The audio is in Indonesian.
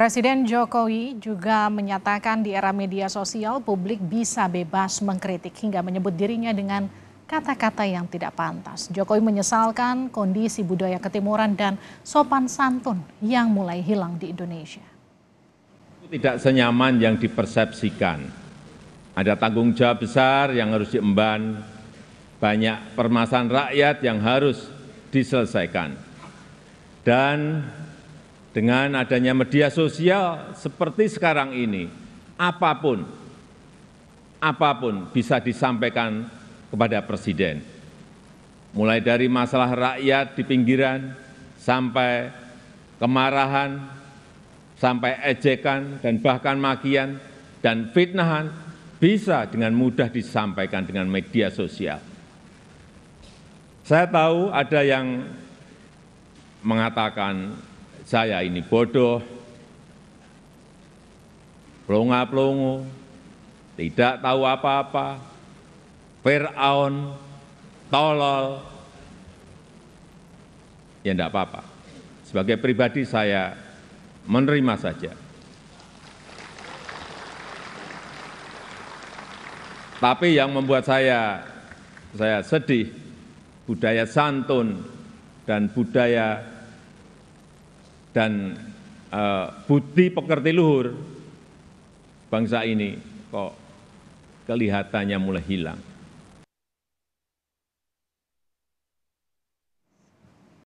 Presiden Jokowi juga menyatakan di era media sosial publik bisa bebas mengkritik hingga menyebut dirinya dengan kata-kata yang tidak pantas. Jokowi menyesalkan kondisi budaya ketimuran dan sopan santun yang mulai hilang di Indonesia. Tidak senyaman yang dipersepsikan. Ada tanggung jawab besar yang harus diemban, banyak permasalahan rakyat yang harus diselesaikan. Dan dengan adanya media sosial seperti sekarang ini, apapun, apapun bisa disampaikan kepada Presiden. Mulai dari masalah rakyat di pinggiran, sampai kemarahan, sampai ejekan, dan bahkan makian, dan fitnahan, bisa dengan mudah disampaikan dengan media sosial. Saya tahu ada yang mengatakan saya ini bodoh, pelongo-pelongo, tidak tahu apa-apa, Fir'aun, tolol, ya enggak apa-apa. Sebagai pribadi saya menerima saja. Tapi yang membuat saya saya sedih budaya santun dan budaya dan eh, budi pekerti luhur bangsa ini kok kelihatannya mulai hilang